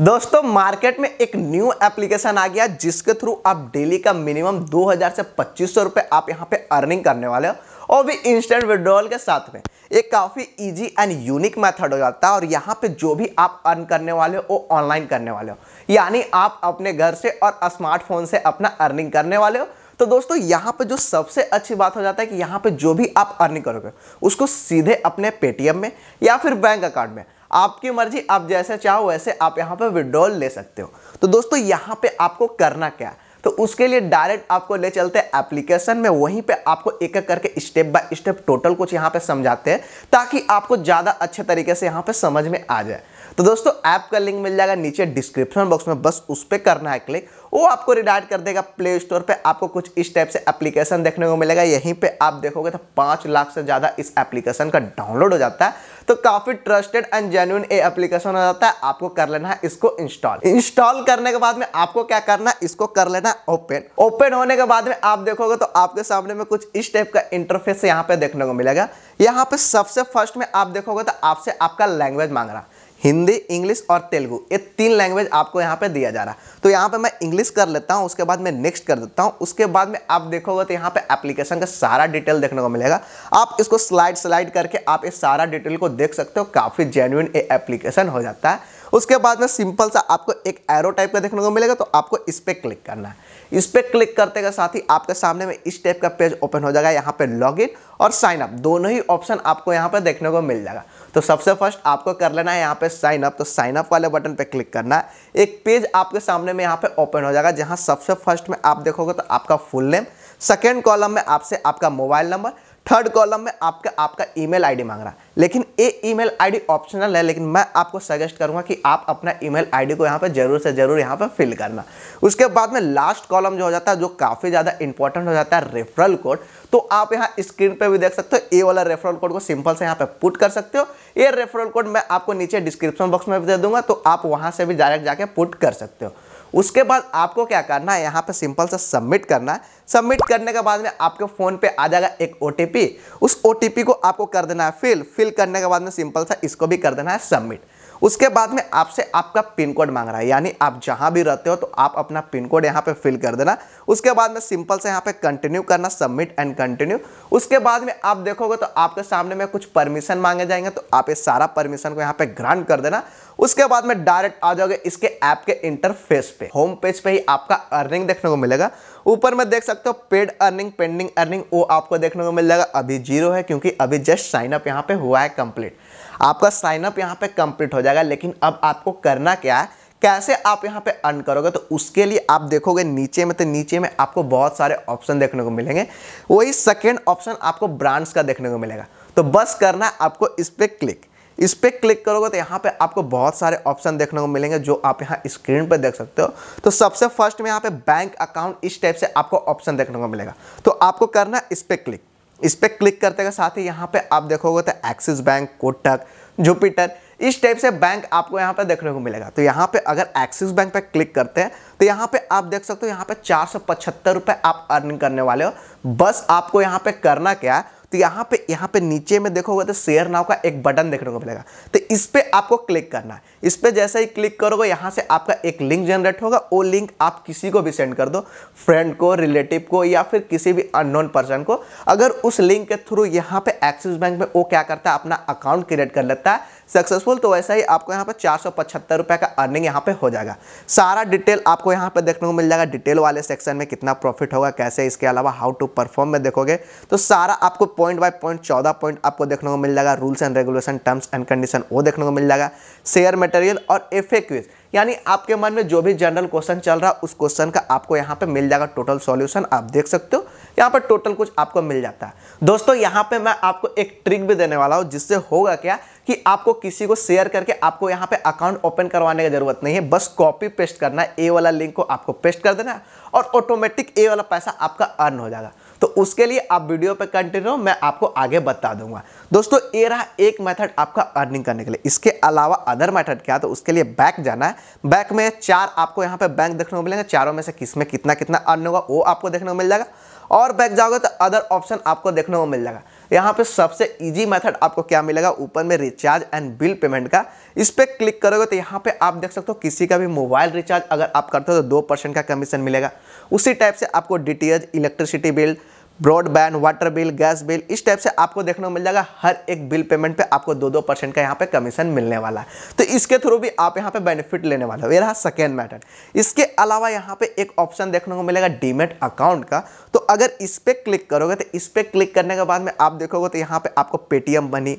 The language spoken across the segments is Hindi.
दोस्तों मार्केट में एक न्यू एप्लीकेशन आ गया जिसके थ्रू आप डेली का मिनिमम 2000 से पच्चीस सौ आप यहाँ पे अर्निंग करने वाले हो और भी इंस्टेंट विड्रॉल के साथ में ये काफ़ी इजी एंड यूनिक मेथड हो जाता है और यहाँ पे जो भी आप अर्न करने वाले हो वो ऑनलाइन करने वाले हो यानी आप अपने घर से और स्मार्टफोन से अपना अर्निंग करने वाले हो तो दोस्तों यहाँ पे जो सबसे अच्छी बात हो जाता है कि यहाँ पे जो भी आप अर्निंग करोगे उसको सीधे अपने पेटीएम में या फिर बैंक अकाउंट में आपकी मर्जी आप जैसे चाहो वैसे आप यहाँ पर विड्रॉल ले सकते हो तो दोस्तों यहाँ पर आपको करना क्या तो उसके लिए डायरेक्ट आपको ले चलते हैं एप्लीकेशन में वहीं पे आपको एक एक करके स्टेप बाय स्टेप टोटल कुछ यहाँ पे समझाते हैं ताकि आपको ज़्यादा अच्छे तरीके से यहाँ पे समझ में आ जाए तो दोस्तों ऐप का लिंक मिल जाएगा नीचे डिस्क्रिप्शन बॉक्स में बस उस पर करना है क्लिक वो आपको रिडायट कर देगा प्ले स्टोर पर आपको कुछ इस टाइप से एप्लीकेशन देखने को मिलेगा यहीं पर आप देखोगे तो पाँच लाख से ज़्यादा इस एप्लीकेशन का डाउनलोड हो जाता है तो काफ़ी ट्रस्टेड एंड जेन्यून ये एप्लीकेशन हो जाता है आपको कर लेना है इसको इंस्टॉल इंस्टॉल करने के बाद में आपको क्या करना है इसको कर लेना है ओपन ओपन होने के बाद में आप देखोगे तो आपके सामने में कुछ इस टाइप का इंटरफेस यहाँ पे देखने को मिलेगा यहाँ पे सबसे फर्स्ट में आप देखोगे तो आपसे आपका लैंग्वेज मांग रहा हिंदी इंग्लिश और तेलुगू ये तीन लैंग्वेज आपको यहाँ पे दिया जा रहा है तो यहाँ पे मैं इंग्लिश कर लेता हूँ उसके बाद मैं नेक्स्ट कर देता हूँ उसके बाद में आप देखोगे तो यहाँ पे एप्लीकेशन का सारा डिटेल देखने को मिलेगा आप इसको स्लाइड स्लाइड करके आप इस सारा डिटेल को देख सकते हो काफ़ी जेन्यून ये एप्लीकेशन हो जाता है उसके बाद में सिंपल सा आपको एक एरो टाइप का देखने को मिलेगा तो आपको इस पर क्लिक करना है इस पर क्लिक करते के साथ ही आपके सामने में इस टाइप का पेज ओपन हो जाएगा यहाँ पे इन और साइन अप दोनों ही ऑप्शन आपको यहाँ पे देखने को मिल जाएगा तो सबसे फर्स्ट आपको कर लेना है यहाँ पे साइन अप तो साइन अप वाले बटन पे क्लिक करना है एक पेज आपके सामने में यहाँ पे ओपन हो जाएगा जहाँ सबसे फर्स्ट में आप देखोगे तो आपका फुल नेम सेकेंड कॉलम में आपसे आपका मोबाइल नंबर थर्ड कॉलम में आपका आपका ईमेल आईडी मांग रहा है लेकिन ये ईमेल आईडी ऑप्शनल है लेकिन मैं आपको सजेस्ट करूंगा कि आप अपना ईमेल आईडी को यहाँ पर जरूर से जरूर यहाँ पर फिल करना उसके बाद में लास्ट कॉलम जो हो जाता है जो काफ़ी ज़्यादा इंपॉर्टेंट हो जाता है रेफरल कोड तो आप यहाँ स्क्रीन पर भी देख सकते हो ए वाला रेफरल कोड को सिंपल से यहाँ पर पुट कर सकते हो ये रेफरल कोड मैं आपको नीचे डिस्क्रिप्शन बॉक्स में भी दे दूंगा तो आप वहाँ से भी डायरेक्ट जाके पुट कर सकते हो उसके बाद आपको क्या करना है यहाँ पर सिंपल सा सबमिट करना है सबमिट करने के बाद में आपके फ़ोन पे आ जाएगा एक ओ उस ओ को आपको कर देना है फिल फिल करने के बाद में सिंपल सा इसको भी कर देना है सबमिट उसके बाद में आपसे आपका पिन कोड मांग रहा है यानी आप जहां भी रहते हो तो आप अपना पिन कोड यहां पे फिल कर देना उसके बाद में सिंपल से यहां पे कंटिन्यू करना सबमिट एंड कंटिन्यू उसके बाद में आप देखोगे तो आपके सामने में कुछ परमिशन मांगे जाएंगे तो आप ये सारा परमिशन को यहाँ पे ग्रांट कर देना उसके बाद में डायरेक्ट आ जाओगे इसके ऐप के इंटरफेस पे होम पेज पे ही आपका अर्निंग देखने को मिलेगा ऊपर में देख सकते हो पेड अर्निंग पेंडिंग अर्निंग वो आपको देखने को मिल जाएगा अभी जीरो है क्योंकि अभी जस्ट साइनअप यहाँ पे हुआ है कंप्लीट आपका साइनअप यहाँ पे कंप्लीट हो जाएगा लेकिन अब आपको करना क्या है कैसे आप यहाँ पे अर्न करोगे तो उसके लिए आप देखोगे नीचे में तो नीचे में आपको बहुत सारे ऑप्शन देखने को मिलेंगे वही सेकेंड ऑप्शन आपको ब्रांड्स का देखने को मिलेगा तो बस करना आपको इस पर क्लिक इस पर क्लिक करोगे तो यहाँ पे आपको बहुत सारे ऑप्शन देखने को मिलेंगे जो आप यहाँ स्क्रीन पर देख सकते हो तो सबसे फर्स्ट में यहाँ पे बैंक अकाउंट इस टाइप से आपको ऑप्शन देखने को मिलेगा तो आपको करना इस पर क्लिक इस पर क्लिक करते के साथ ही यहाँ पे आप देखोगे तो एक्सिस बैंक कोटक जुपिटर इस टाइप से बैंक आपको यहाँ पे देखने को मिलेगा तो यहाँ पे अगर एक्सिस बैंक पे क्लिक करते हैं तो यहाँ पे आप देख सकते हो यहाँ पे चार सौ पचहत्तर आप अर्निंग करने वाले हो बस आपको यहाँ पे करना क्या है तो यहाँ पे यहाँ पे नीचे में देखोगे तो शेयर नाव का एक बटन देखने को मिलेगा तो इस पर आपको क्लिक करना है इस पर जैसे ही क्लिक करोगे यहाँ से आपका एक लिंक जनरेट होगा वो लिंक आप किसी को भी सेंड कर दो फ्रेंड को रिलेटिव को या फिर किसी भी अननोन पर्सन को अगर उस लिंक के थ्रू यहाँ पे एक्सिस बैंक में वो क्या करता है अपना अकाउंट क्रिएट कर लेता है सक्सेसफुल तो वैसा ही आपको यहाँ पर चार सौ पचहत्तर रुपये का अर्निंग यहाँ पर हो जाएगा सारा डिटेल आपको यहाँ पर देखने को मिल जाएगा डिटेल वाले सेक्शन में कितना प्रॉफिट होगा कैसे इसके अलावा हाउ टू परफॉर्म में देखोगे तो सारा आपको पॉइंट बाय पॉइंट चौदह पॉइंट आपको देखने को मिल जाएगा rules and regulation terms and condition वो देखने को मिल जाएगा शेयर मटेरियल और एफ यानी आपके मन में जो भी जनरल क्वेश्चन चल रहा है उस क्वेश्चन का आपको यहाँ पे मिल जाएगा टोटल सॉल्यूशन आप देख सकते हो यहाँ पर टोटल कुछ आपको मिल जाता है दोस्तों यहाँ पे मैं आपको एक ट्रिक भी देने वाला हूँ जिससे होगा क्या कि आपको किसी को शेयर करके आपको यहाँ पे अकाउंट ओपन करवाने की जरूरत नहीं है बस कॉपी पेस्ट करना है ए वाला लिंक को आपको पेस्ट कर देना और ऑटोमेटिक ए वाला पैसा आपका अर्न हो जाएगा तो उसके लिए आप वीडियो पे कंटिन्यू मैं आपको आगे बता दूंगा दोस्तों ये रहा एक मेथड आपका अर्निंग करने के लिए इसके अलावा अदर मेथड क्या तो उसके लिए बैक जाना है बैक में चार आपको यहाँ पे बैंक देखने को मिलेंगे चारों में से किस में कितना कितना अर्न होगा वो आपको देखने को मिल जाएगा और बैक जाओगे तो अदर ऑप्शन आपको देखने को मिल जाएगा यहाँ पे सबसे इजी मेथड आपको क्या मिलेगा ऊपर में रिचार्ज एंड बिल पेमेंट का इस पर क्लिक करोगे तो यहाँ पे आप देख सकते हो किसी का भी मोबाइल रिचार्ज अगर आप करते हो तो दो परसेंट का कमीशन मिलेगा उसी टाइप से आपको the electricity bill broadband water bill gas bill इस टाइप से आपको देखने को मिल जाएगा हर एक बिल पेमेंट पे आपको दो दो परसेंट का यहाँ पे कमीशन मिलने वाला है तो इसके थ्रू भी आप यहाँ पे बेनिफिट लेने वाले हो ये रहा सेकेंड मैटर इसके अलावा यहाँ पे एक ऑप्शन देखने को मिलेगा डीमेट अकाउंट का तो अगर इस पर क्लिक करोगे तो इस पर क्लिक करने के बाद में आप देखोगे तो यहाँ पर आपको पेटीएम मनी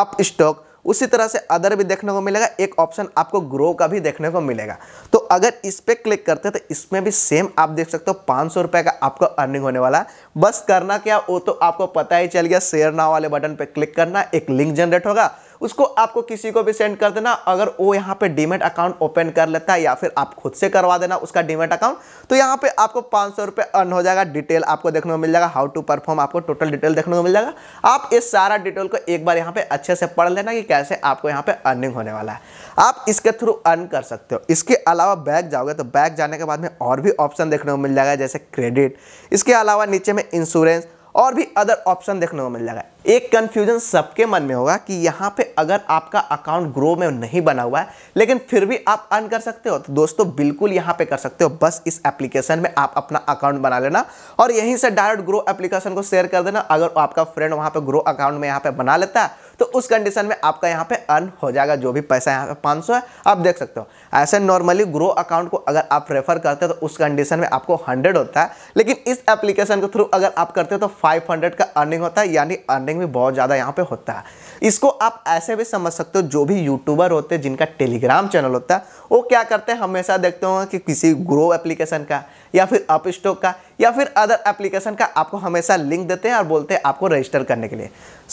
आप स्टॉक उसी तरह से अदर भी देखने को मिलेगा एक ऑप्शन आपको ग्रो का भी देखने को मिलेगा तो अगर इस पर क्लिक करते हैं तो इसमें भी सेम आप देख सकते हो पाँच सौ का आपको अर्निंग होने वाला है बस करना क्या वो तो आपको पता ही चल गया शेयर ना वाले बटन पर क्लिक करना एक लिंक जनरेट होगा उसको आपको किसी को भी सेंड कर देना अगर वो यहाँ पे डीमेट अकाउंट ओपन कर लेता है या फिर आप खुद से करवा देना उसका डीमेट अकाउंट तो यहाँ पे आपको पाँच सौ रुपये अर्न हो जाएगा डिटेल आपको देखने को मिल जाएगा हाउ टू परफॉर्म आपको टोटल डिटेल देखने को मिल जाएगा आप इस सारा डिटेल को एक बार यहाँ पर अच्छे से पढ़ लेना कि कैसे आपको यहाँ पर अर्निंग होने वाला है आप इसके थ्रू अर्न कर सकते हो इसके अलावा बैग जाओगे तो बैग जाने के बाद में और भी ऑप्शन देखने को मिल जाएगा जैसे क्रेडिट इसके अलावा नीचे में इंश्योरेंस और भी अदर ऑप्शन देखने को मिल जाएगा एक कंफ्यूजन सबके मन में होगा कि यहाँ पे अगर आपका अकाउंट ग्रो में नहीं बना हुआ है लेकिन फिर भी आप अर्न कर सकते हो तो दोस्तों बिल्कुल यहाँ पे कर सकते हो बस इस एप्लीकेशन में आप अपना अकाउंट बना लेना और यहीं से डायरेक्ट ग्रो एप्लीकेशन को शेयर कर देना अगर आपका फ्रेंड वहाँ पर ग्रो अकाउंट में यहाँ पर बना लेता है तो उस कंडीशन में आपका यहाँ पे अर्न हो जाएगा जो भी पैसा यहाँ पे 500 है आप देख सकते हो ऐसे नॉर्मली ग्रो अकाउंट को अगर आप रेफर करते हो तो उस कंडीशन में आपको हंड्रेड होता है लेकिन इस एप्लीकेशन के थ्रू अगर आप करते हो तो फाइव का अर्निंग होता है यानी अर्निंग भी बहुत ज़्यादा यहाँ पर होता है इसको आप ऐसे भी समझ सकते हो जो भी यूट्यूबर होते हैं जिनका टेलीग्राम चैनल होता है वो क्या करते हैं हमेशा देखते हो कि किसी ग्रो एप्लीकेशन का या फिर अप का या फिर अदर एप्लीकेशन का आपको हमेशा लिंक देते हैं और बोलते हैं आपको रजिस्टर करने के लिए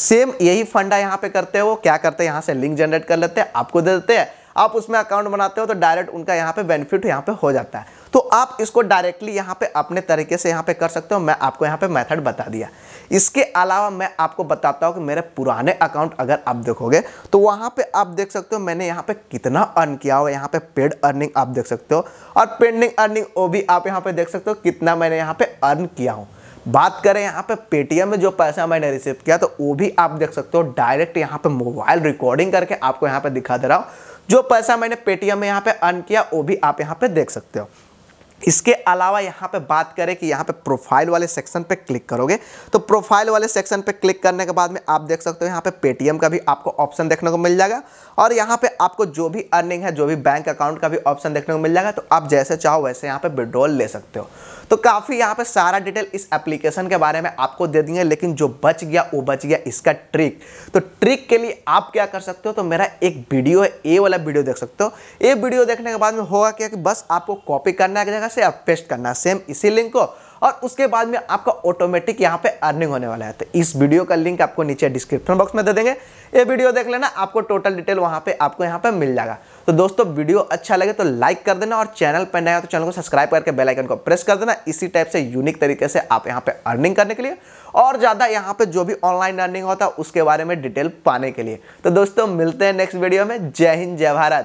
सेम यही फंडा यहाँ पे करते हो क्या करते हैं यहाँ से लिंक जनरेट कर लेते हैं आपको दे देते हैं आप उसमें अकाउंट बनाते हो तो डायरेक्ट उनका यहाँ पे बेनिफिट यहाँ पे हो जाता है तो आप इसको डायरेक्टली यहाँ पे अपने तरीके से यहाँ पे कर सकते हो मैं आपको यहाँ पे मेथड बता दिया इसके अलावा मैं आपको बताता हूँ कि मेरे पुराने अकाउंट अगर आप देखोगे तो वहाँ पे आप देख सकते हो मैंने यहाँ पे कितना अर्न किया हुआ यहाँ पे पेड अर्निंग आप देख सकते हो और पेंडिंग अर्निंग वो भी आप यहाँ पे देख सकते हो कितना मैंने यहाँ पे अर्न किया हूँ बात करें यहाँ पे पेटीएम में जो पैसा मैंने रिसीव किया तो वो भी आप देख सकते हो डायरेक्ट यहाँ पे मोबाइल रिकॉर्डिंग करके आपको यहाँ पे दिखा दे रहा हूँ जो पैसा मैंने पेटीएम में यहाँ पे अर्न किया वो भी आप यहाँ पे देख सकते हो इसके अलावा यहाँ पे बात करें कि यहाँ पे प्रोफाइल वाले सेक्शन पे क्लिक करोगे तो प्रोफाइल वाले सेक्शन पे क्लिक करने के बाद में आप देख सकते हो यहाँ पे पेटीएम का भी आपको ऑप्शन देखने को मिल जाएगा और यहाँ पे आपको जो भी अर्निंग है जो भी बैंक अकाउंट का भी ऑप्शन देखने को मिल जाएगा तो आप जैसे चाहो वैसे यहाँ पे विड्रॉल ले सकते हो तो काफ़ी यहाँ पे सारा डिटेल इस एप्लीकेशन के बारे में आपको दे देंगे लेकिन जो बच गया वो बच गया इसका ट्रिक तो ट्रिक के लिए आप क्या कर सकते हो तो मेरा एक वीडियो है ए वाला वीडियो देख सकते हो ये वीडियो देखने के बाद में होगा क्या कि बस आपको कॉपी करना है एक जगह से आप पेस्ट करना है सेम इसी लिंक को और उसके बाद में आपका ऑटोमेटिक यहाँ पे अर्निंग होने वाला है तो इस वीडियो का लिंक आपको नीचे डिस्क्रिप्शन बॉक्स में दे देंगे ये वीडियो देख लेना आपको टोटल डिटेल वहाँ पे आपको यहाँ पे मिल जाएगा तो दोस्तों वीडियो अच्छा लगे तो लाइक कर देना और चैनल पर नया तो चैनल को सब्सक्राइब करके बेल आइकन को प्रेस कर देना इसी टाइप से यूनिक तरीके से आप यहाँ पे अर्निंग करने के लिए और ज़्यादा यहाँ पे जो भी ऑनलाइन अर्निंग होता है उसके बारे में डिटेल पाने के लिए तो दोस्तों मिलते हैं नेक्स्ट वीडियो में जय हिंद जय भारत